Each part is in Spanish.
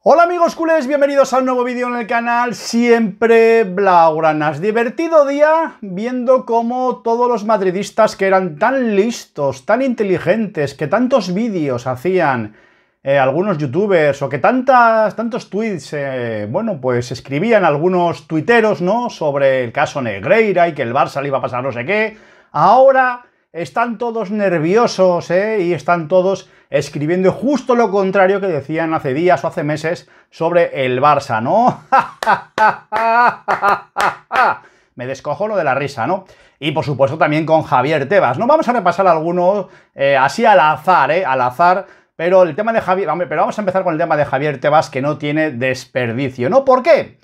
Hola amigos culés, bienvenidos a un nuevo vídeo en el canal Siempre Blaugranas. Divertido día viendo cómo todos los madridistas que eran tan listos, tan inteligentes, que tantos vídeos hacían eh, algunos youtubers o que tantas, tantos tweets, eh, bueno, pues escribían algunos tuiteros, ¿no? Sobre el caso Negreira y que el Barça le iba a pasar no sé qué. Ahora están todos nerviosos ¿eh? y están todos escribiendo justo lo contrario que decían hace días o hace meses sobre el Barça, ¿no? Me descojo lo de la risa, ¿no? Y por supuesto también con Javier Tebas, ¿no? Vamos a repasar alguno eh, así al azar, ¿eh? Al azar. Pero el tema de Javier, pero vamos a empezar con el tema de Javier Tebas que no tiene desperdicio, ¿no? ¿Por qué?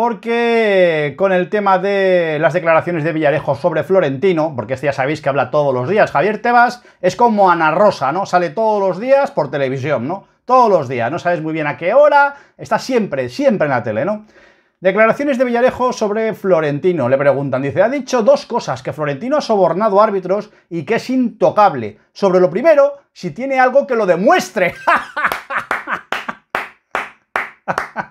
porque con el tema de las declaraciones de Villarejo sobre Florentino, porque este ya sabéis que habla todos los días, Javier Tebas es como Ana Rosa, ¿no? Sale todos los días por televisión, ¿no? Todos los días, no sabes muy bien a qué hora, está siempre, siempre en la tele, ¿no? Declaraciones de Villarejo sobre Florentino, le preguntan, dice, ha dicho dos cosas, que Florentino ha sobornado árbitros y que es intocable. Sobre lo primero, si tiene algo que lo demuestre.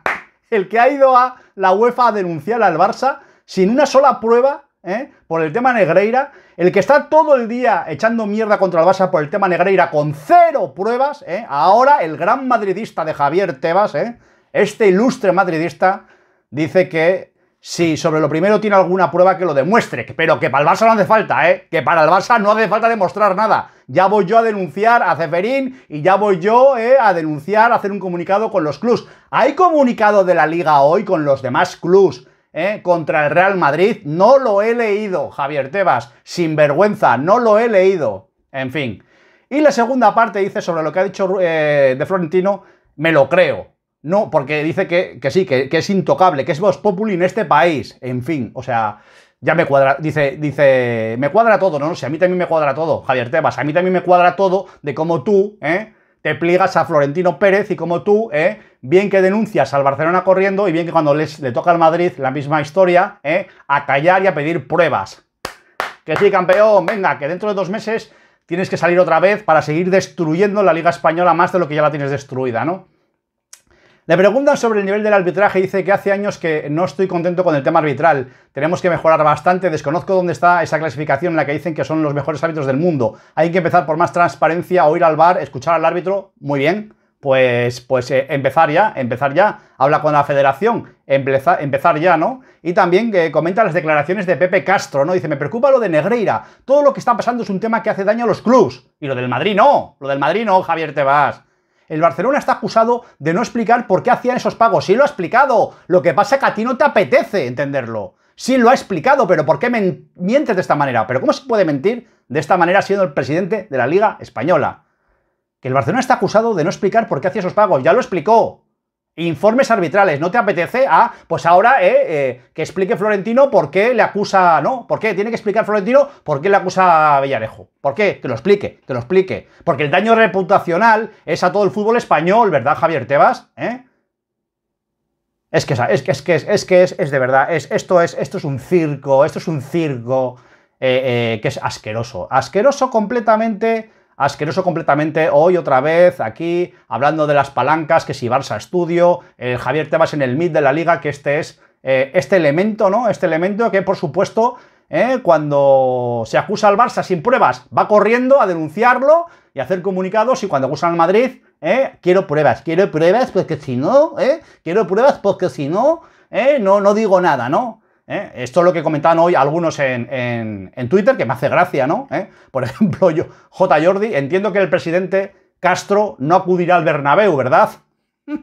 el que ha ido a la UEFA a denunciar al Barça sin una sola prueba ¿eh? por el tema Negreira, el que está todo el día echando mierda contra el Barça por el tema Negreira con cero pruebas, ¿eh? ahora el gran madridista de Javier Tebas, ¿eh? este ilustre madridista, dice que si sobre lo primero tiene alguna prueba que lo demuestre, pero que para el Barça no hace falta, ¿eh? Que para el Barça no hace falta demostrar nada. Ya voy yo a denunciar a Zeferín y ya voy yo ¿eh? a denunciar, a hacer un comunicado con los clubs. Hay comunicado de la liga hoy con los demás clubs. ¿eh? Contra el Real Madrid, no lo he leído, Javier Tebas, sin vergüenza, no lo he leído. En fin. Y la segunda parte dice sobre lo que ha dicho eh, de Florentino, me lo creo. No, porque dice que, sí, que, es intocable, que es vos Populi en este país. En fin, o sea, ya me cuadra. Dice, dice, me cuadra todo, ¿no? O a mí también me cuadra todo, Javier Tebas, a mí también me cuadra todo de cómo tú, ¿eh? Te pliegas a Florentino Pérez y cómo tú, ¿eh? Bien que denuncias al Barcelona corriendo y bien que cuando les, le toca al Madrid la misma historia, ¿eh? A callar y a pedir pruebas. Que sí, campeón, venga, que dentro de dos meses tienes que salir otra vez para seguir destruyendo la Liga Española más de lo que ya la tienes destruida, ¿no? Le preguntan sobre el nivel del arbitraje dice que hace años que no estoy contento con el tema arbitral. Tenemos que mejorar bastante. Desconozco dónde está esa clasificación en la que dicen que son los mejores árbitros del mundo. Hay que empezar por más transparencia, oír al bar, escuchar al árbitro. Muy bien. Pues, pues eh, empezar ya, empezar ya. Habla con la federación, empezar ya, ¿no? Y también que eh, comenta las declaraciones de Pepe Castro, ¿no? Dice, me preocupa lo de Negreira. Todo lo que está pasando es un tema que hace daño a los clubs. Y lo del Madrid no. Lo del Madrid no, Javier Tebas. El Barcelona está acusado de no explicar por qué hacían esos pagos. Sí lo ha explicado. Lo que pasa es que a ti no te apetece entenderlo. Sí lo ha explicado, pero ¿por qué mientes de esta manera? ¿Pero cómo se puede mentir de esta manera siendo el presidente de la Liga Española? Que el Barcelona está acusado de no explicar por qué hacía esos pagos. Ya lo explicó. Informes arbitrales, ¿no te apetece? a, pues ahora eh, eh, que explique Florentino por qué le acusa, ¿no? ¿Por qué? Tiene que explicar Florentino por qué le acusa a Villarejo. ¿Por qué? Que lo explique, que lo explique. Porque el daño reputacional es a todo el fútbol español, ¿verdad, Javier Tebas? ¿Eh? Es que es, que, es, que, es, que es, es de verdad, es, esto, es, esto es un circo, esto es un circo eh, eh, que es asqueroso. Asqueroso completamente asqueroso completamente hoy otra vez aquí, hablando de las palancas, que si Barça Estudio, eh, Javier Tebas en el mid de la liga, que este es eh, este elemento, ¿no? Este elemento que por supuesto ¿eh? cuando se acusa al Barça sin pruebas va corriendo a denunciarlo y a hacer comunicados y cuando acusan al Madrid, ¿eh? quiero pruebas, quiero pruebas porque si no, quiero pruebas porque si no, no, no digo nada, ¿no? ¿eh? Esto es lo que comentaban hoy algunos en, Twitter, que me hace gracia, ¿no? ¿Eh? Por ejemplo, yo, J. Jordi, entiendo que el presidente Castro no acudirá al Bernabéu, ¿verdad?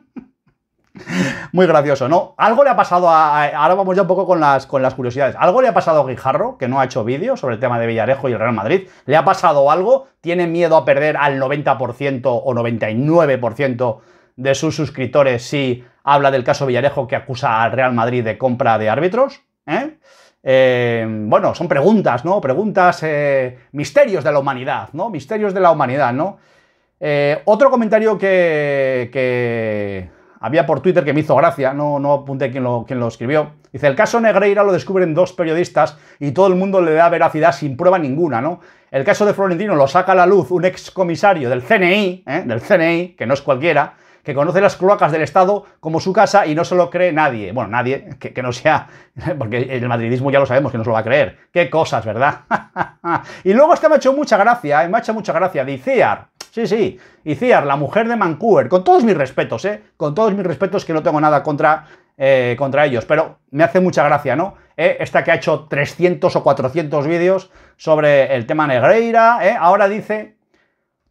Muy gracioso, ¿no? Algo le ha pasado a, Ahora vamos ya un poco con las, con las curiosidades. Algo le ha pasado a Guijarro, que no ha hecho vídeo sobre el tema de Villarejo y el Real Madrid. ¿Le ha pasado algo? ¿Tiene miedo a perder al 90% o 99% de sus suscriptores si habla del caso Villarejo que acusa al Real Madrid de compra de árbitros? ¿eh? Eh, bueno, son preguntas, ¿no? Preguntas, eh, misterios de la humanidad, ¿no? Misterios de la humanidad, ¿no? otro comentario que, había por Twitter que me hizo gracia, no, no apunté quién lo, quién lo escribió. Dice, el caso Negreira lo descubren dos periodistas y todo el mundo le da veracidad sin prueba ninguna, ¿no? El caso de Florentino lo saca a la luz un excomisario del CNI, del CNI, que no es cualquiera, que conoce las cloacas del Estado como su casa y no se lo cree nadie. Bueno, nadie, que, no sea, porque el madridismo ya lo sabemos que no se lo va a creer. Qué cosas, ¿verdad? y luego esta me ha hecho mucha gracia, eh, me ha hecho mucha gracia, de Iciar. Sí, sí, Iciar, la mujer de Vancouver, con todos mis respetos, ¿eh? Con todos mis respetos que no tengo nada contra, eh, contra ellos, pero me hace mucha gracia, ¿no? Eh, esta que ha hecho 300 o 400 vídeos sobre el tema Negreira, Ahora dice,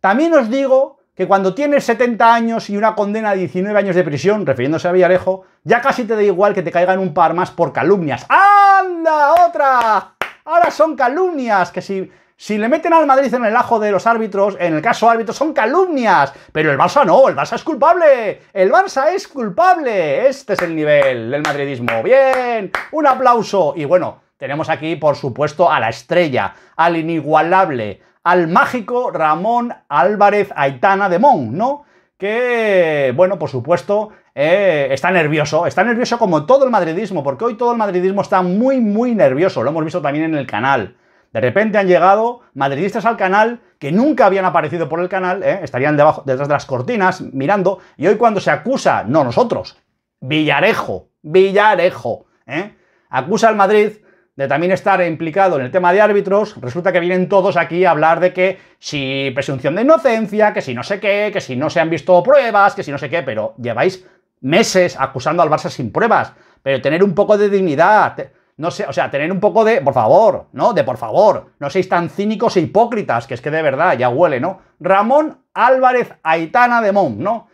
también os digo que cuando tienes 70 años y una condena de 19 años de prisión, refiriéndose a Villarejo, ya casi te da igual que te caigan un par más por calumnias. ¡Anda, otra! Ahora son calumnias, que si, si le meten al Madrid en el ajo de los árbitros, en el caso árbitros, son calumnias. Pero el Barça no, el Barça es culpable. El Barça es culpable. Este es el nivel del madridismo. Bien, un aplauso. Y bueno, tenemos aquí, por supuesto, a la estrella, al inigualable, al mágico Ramón Álvarez Aitana de Mon, ¿no? Que, bueno, por supuesto, eh, está nervioso, está nervioso como todo el madridismo, porque hoy todo el madridismo está muy, muy nervioso, lo hemos visto también en el canal. De repente han llegado madridistas al canal que nunca habían aparecido por el canal, ¿eh? estarían debajo, detrás de las cortinas mirando, y hoy cuando se acusa, no nosotros, Villarejo, Villarejo, ¿eh? acusa al Madrid de también estar implicado en el tema de árbitros, resulta que vienen todos aquí a hablar de que si presunción de inocencia, que si no sé qué, que si no se han visto pruebas, que si no sé qué, pero lleváis meses acusando al Barça sin pruebas, pero tener un poco de dignidad, no sé, o sea, tener un poco de, por favor, ¿no? De por favor, no seis tan cínicos e hipócritas, que es que de verdad ya huele, ¿no? Ramón Álvarez Aitana de Mon, ¿no?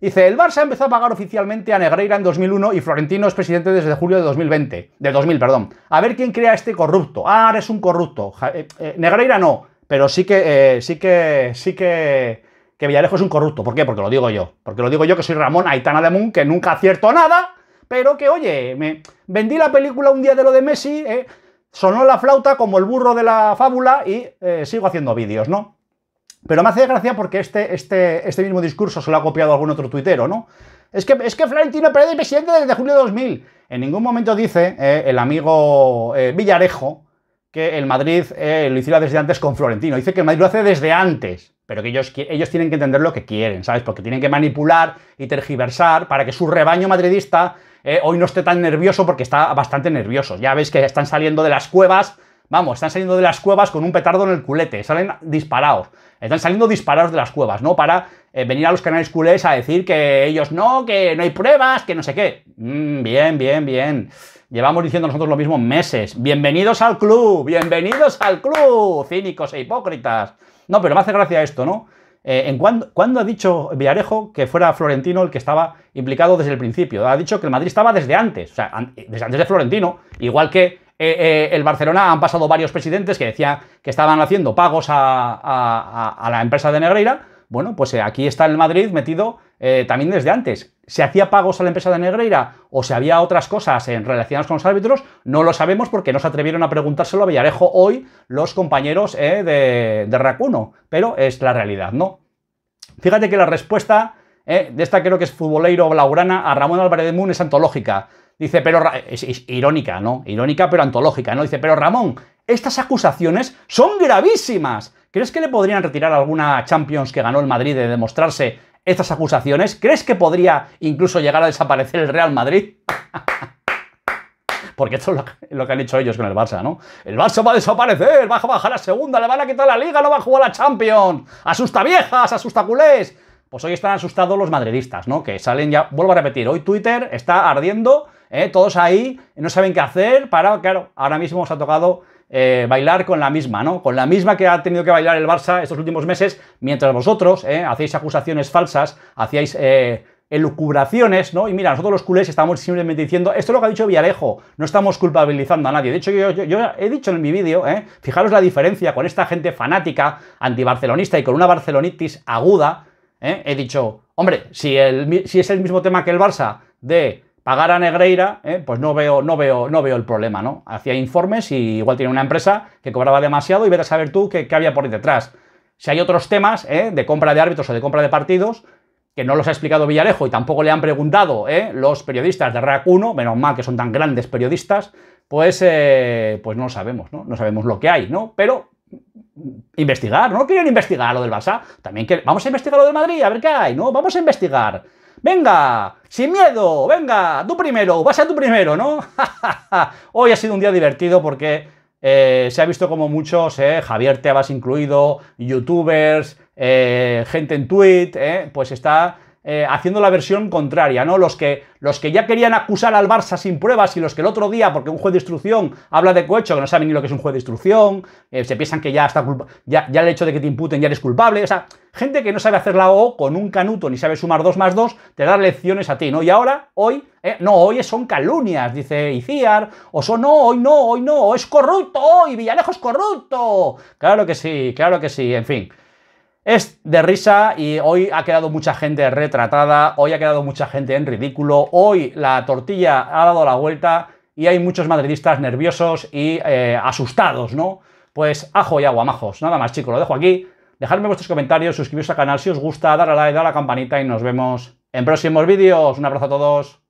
Dice, el Barça empezó a pagar oficialmente a Negreira en 2001 y Florentino es presidente desde julio de 2020, de 2000, perdón. A ver quién crea este corrupto. Ah, eres es un corrupto. Eh, eh, Negreira no, pero sí que, eh, sí que, sí que, que Villarejo es un corrupto. ¿Por qué? Porque lo digo yo. Porque lo digo yo que soy Ramón Aitana de Moon, que nunca acierto nada, pero que, oye, me vendí la película un día de lo de Messi, sonó la flauta como el burro de la fábula y sigo haciendo vídeos, ¿no? Pero me hace gracia porque este, este, este mismo discurso se lo ha copiado algún otro tuitero, ¿no? Es que, es que Florentino Pérez es presidente desde julio de 2000. En ningún momento dice eh, el amigo eh, Villarejo que el Madrid eh, lo hiciera desde antes con Florentino. Dice que el Madrid lo hace desde antes, pero que ellos, ellos tienen que entender lo que quieren, ¿sabes? Porque tienen que manipular y tergiversar para que su rebaño madridista hoy no esté tan nervioso porque está bastante nervioso. Ya veis que están saliendo de las cuevas Vamos, están saliendo de las cuevas con un petardo en el culete, salen disparados. Están saliendo disparados de las cuevas, ¿no? Para eh, venir a los canales culés a decir que ellos no, que no hay pruebas, que no sé qué. Mm, bien, bien, bien. Llevamos diciendo nosotros lo mismo meses. Bienvenidos al club, bienvenidos al club, cínicos e hipócritas. No, pero me hace gracia esto, ¿no? Eh, cuándo, ha dicho Villarejo que fuera Florentino el que estaba implicado desde el principio? Ha dicho que el Madrid estaba desde antes, o sea, desde antes de Florentino, igual que en eh, eh, el Barcelona han pasado varios presidentes que decían que estaban haciendo pagos a, la empresa de Negreira. Bueno, pues eh, aquí está el Madrid metido también desde antes. ¿Se hacía pagos a la empresa de Negreira o se había otras cosas en relacionadas con los árbitros? No lo sabemos porque no se atrevieron a preguntárselo a Villarejo hoy los compañeros de, Racuno, pero es la realidad, ¿no? Fíjate que la respuesta de esta creo que es futboleiro laurana a Ramón Álvarez de Mun es antológica. Dice, pero... irónica, ¿no? Irónica pero antológica, ¿no? Dice, pero Ramón, estas acusaciones son gravísimas. ¿Crees que le podrían retirar alguna Champions que ganó el Madrid de demostrarse estas acusaciones? ¿Crees que podría incluso llegar a desaparecer el Real Madrid? Porque esto es lo que han hecho ellos con el Barça, ¿no? El Barça va a desaparecer, va a bajar a segunda, le van a quitar la liga, no va a jugar la Champions. Asusta viejas, asusta culés. Pues hoy están asustados los madridistas, ¿no? Que salen ya, vuelvo a repetir, hoy Twitter está ardiendo ¿eh? todos ahí no saben qué hacer para, claro, ahora mismo os ha tocado eh, bailar con la misma, ¿no? Con la misma que ha tenido que bailar el Barça estos últimos meses, mientras vosotros ¿eh? hacéis acusaciones falsas, hacíais elucubraciones, ¿no? Y mira, nosotros los culés estamos simplemente diciendo, esto es lo que ha dicho Villarejo, no estamos culpabilizando a nadie. De hecho, yo, yo, he dicho en mi vídeo, fijaros la diferencia con esta gente fanática, antibarcelonista y con una barcelonitis aguda, he dicho, hombre, si, si es el mismo tema que el Barça de Pagar a Negreira, eh, pues no veo, no, veo, no veo el problema, ¿no? Hacía informes y igual tiene una empresa que cobraba demasiado y vete a saber tú qué, había por detrás. Si hay otros temas eh, de compra de árbitros o de compra de partidos que no los ha explicado Villarejo y tampoco le han preguntado eh, los periodistas de RAC 1, menos mal que son tan grandes periodistas, pues, pues no sabemos, ¿no? No sabemos lo que hay, ¿no? Pero mm, investigar, ¿no? Quieren investigar lo del Barça. También que vamos a investigar lo del Madrid, a ver qué hay, ¿no? Vamos a investigar. Venga, sin miedo, venga, tú primero, vas a tú primero, ¿no? Hoy ha sido un día divertido porque eh, se ha visto como muchos, eh, Javier Tebas incluido, youtubers, eh, gente en tweet, eh, pues está haciendo la versión contraria, ¿no? Los que, los que ya querían acusar al Barça sin pruebas y los que el otro día, porque un juez de instrucción habla de cohecho, que no saben ni lo que es un juez de instrucción, se piensan que ya está culpa ya, ya, el hecho de que te imputen ya eres culpable, o sea, Gente que no sabe hacer la O con un canuto ni sabe sumar 2 más 2, te da lecciones a ti, ¿no? Y ahora, hoy, eh, no, hoy son calumnias, dice Iciar, o son, no, hoy no, hoy no, es corrupto, hoy Villarejo es corrupto. Claro que sí, claro que sí, en fin. Es de risa y hoy ha quedado mucha gente retratada, hoy ha quedado mucha gente en ridículo, hoy la tortilla ha dado la vuelta y hay muchos madridistas nerviosos y eh, asustados, ¿no? Pues ajo y aguamajos. Nada más, chicos, lo dejo aquí. Dejadme vuestros comentarios, suscribiros al canal si os gusta, dar a like, dar a la campanita y nos vemos en próximos vídeos. Un abrazo a todos.